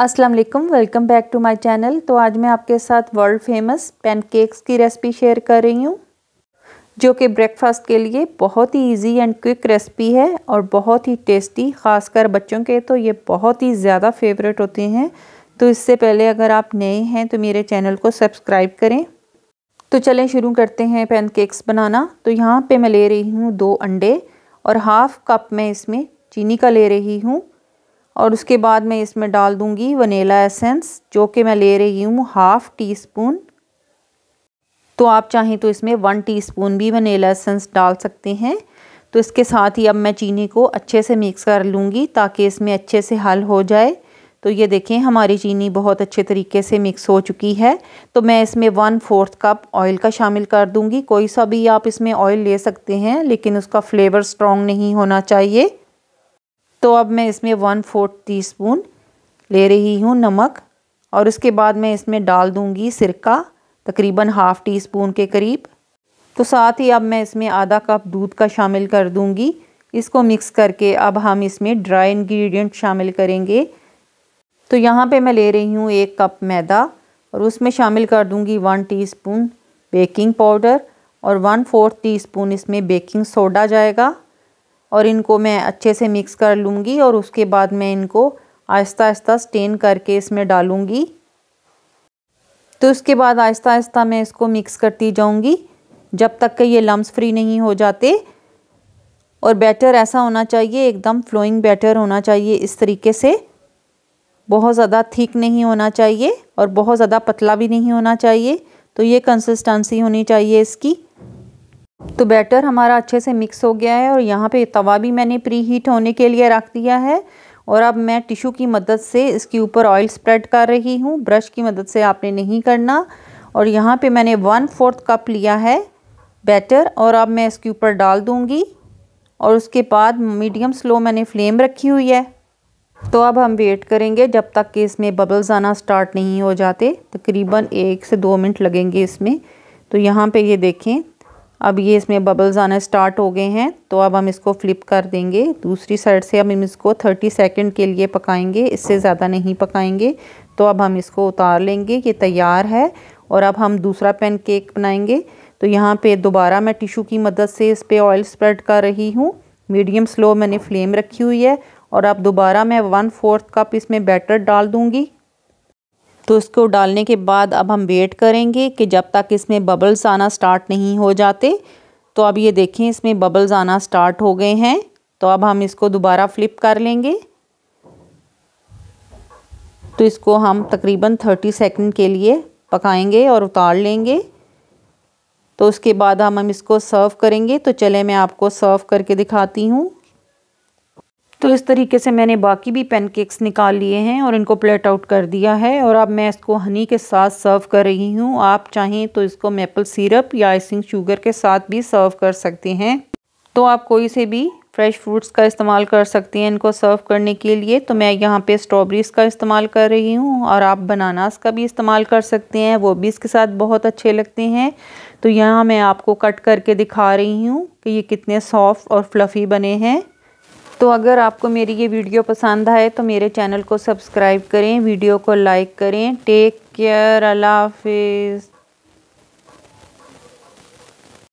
अस्सलाम वालेकुम welcome back to my channel तो आज मैं आपके साथ वर्ल्ड फेमस पैनकेक्स की रेसिपी शेयर कर रही हूँ जो कि ब्रेकफास्ट के लिए बहुत ही इजी एंड क्विक रेसिपी है और बहुत ही टेस्टी ख़ासकर बच्चों के तो ये बहुत ही ज़्यादा फेवरेट होते हैं तो इससे पहले अगर आप नए हैं तो मेरे चैनल को सब्सक्राइब करें तो चलें शुरू करते हैं पैनकेक्स बनाना तो यहाँ पर मैं ले रही हूँ दो अंडे और हाफ़ कप मैं इसमें चीनी का ले रही हूँ और उसके बाद मैं इसमें डाल दूंगी वनीला एसेंस जो कि मैं ले रही हूँ हाफ़ टी स्पून तो आप चाहें तो इसमें वन टीस्पून भी वनीला एसेंस डाल सकते हैं तो इसके साथ ही अब मैं चीनी को अच्छे से मिक्स कर लूँगी ताकि इसमें अच्छे से हल हो जाए तो ये देखें हमारी चीनी बहुत अच्छे तरीके से मिक्स हो चुकी है तो मैं इसमें वन फोर्थ कप ऑयल का शामिल कर दूँगी कोई सा भी आप इसमें ऑयल ले सकते हैं लेकिन उसका फ्लेवर स्ट्रॉन्ग नहीं होना चाहिए तो अब मैं इसमें वन फोर्थ टी स्पून ले रही हूँ नमक और उसके बाद मैं इसमें डाल दूँगी सिरका तकरीबन हाफ़ टी स्पून के करीब तो साथ ही अब मैं इसमें आधा कप दूध का शामिल कर दूँगी इसको मिक्स करके अब हम इसमें ड्राई इंग्रेडिएंट शामिल करेंगे तो यहाँ पे मैं ले रही हूँ एक कप मैदा और उसमें शामिल कर दूँगी वन टीस्पून बेकिंग पाउडर और वन फोर्थ टीस्पून इसमें बेकिंग सोडा जाएगा और इनको मैं अच्छे से मिक्स कर लूँगी और उसके बाद मैं इनको आहिस्ता आहिस्ता स्टेन करके इसमें डालूँगी तो उसके बाद आहिस्ता आहिस्ता मैं इसको मिक्स करती जाऊँगी जब तक के ये लम्स फ्री नहीं हो जाते और बैटर ऐसा होना चाहिए एकदम फ्लोइंग बैटर होना चाहिए इस तरीके से बहुत ज़्यादा थिक नहीं होना चाहिए और बहुत ज़्यादा पतला भी नहीं होना चाहिए तो ये कंसिस्टेंसी होनी चाहिए इसकी तो बैटर हमारा अच्छे से मिक्स हो गया है और यहाँ पे तवा भी मैंने प्री हीट होने के लिए रख दिया है और अब मैं टिशू की मदद से इसके ऊपर ऑयल स्प्रेड कर रही हूँ ब्रश की मदद से आपने नहीं करना और यहाँ पे मैंने वन फोर्थ कप लिया है बैटर और अब मैं इसके ऊपर डाल दूँगी और उसके बाद मीडियम स्लो मैंने फ्लेम रखी हुई है तो अब हम वेट करेंगे जब तक कि इसमें बबल्स आना स्टार्ट नहीं हो जाते तकरीबन एक से दो मिनट लगेंगे इसमें तो यहाँ पे ये देखें अब ये इसमें बबल्स आना स्टार्ट हो गए हैं तो अब हम इसको फ्लिप कर देंगे दूसरी साइड से अब हम इसको 30 सेकंड के लिए पकाएंगे इससे ज़्यादा नहीं पकाएंगे तो अब हम इसको उतार लेंगे ये तैयार है और अब हम दूसरा पैन केक बनाएंगे तो यहाँ पे दोबारा मैं टिशू की मदद से इस पर ऑयल स्प्रेड कर रही हूँ मीडियम स्लो मैंने फ्लेम रखी हुई है और अब दोबारा मैं वन फोर्थ कप इसमें बैटर डाल दूँगी तो इसको डालने के बाद अब हम वेट करेंगे कि जब तक इसमें बबल्स आना स्टार्ट नहीं हो जाते तो अब ये देखें इसमें बबल्स आना स्टार्ट हो गए हैं तो अब हम इसको दोबारा फ्लिप कर लेंगे तो इसको हम तकरीबन थर्टी सेकंड के लिए पकाएंगे और उतार लेंगे तो उसके बाद हम हम इसको सर्व करेंगे तो चले मैं आपको सर्व करके दिखाती हूँ तो इस तरीके से मैंने बाकी भी पेनकेक्स निकाल लिए हैं और इनको प्लेट आउट कर दिया है और अब मैं इसको हनी के साथ सर्व कर रही हूँ आप चाहें तो इसको मेपल सिरप या आइसिंग शुगर के साथ भी सर्व कर सकते हैं तो आप कोई से भी फ्रेश फ्रूट्स का इस्तेमाल कर सकते हैं इनको सर्व करने के लिए तो मैं यहाँ पे स्ट्रॉबेरीज़ का इस्तेमाल कर रही हूँ और आप बनानास का भी इस्तेमाल कर सकते हैं वो भी इसके साथ बहुत अच्छे लगते हैं तो यहाँ मैं आपको कट करके दिखा रही हूँ कि ये कितने सॉफ्ट और फ्लफ़ी बने हैं तो अगर आपको मेरी ये वीडियो पसंद आए तो मेरे चैनल को सब्सक्राइब करें वीडियो को लाइक करें टेक केयर अल्लाह हाफिज़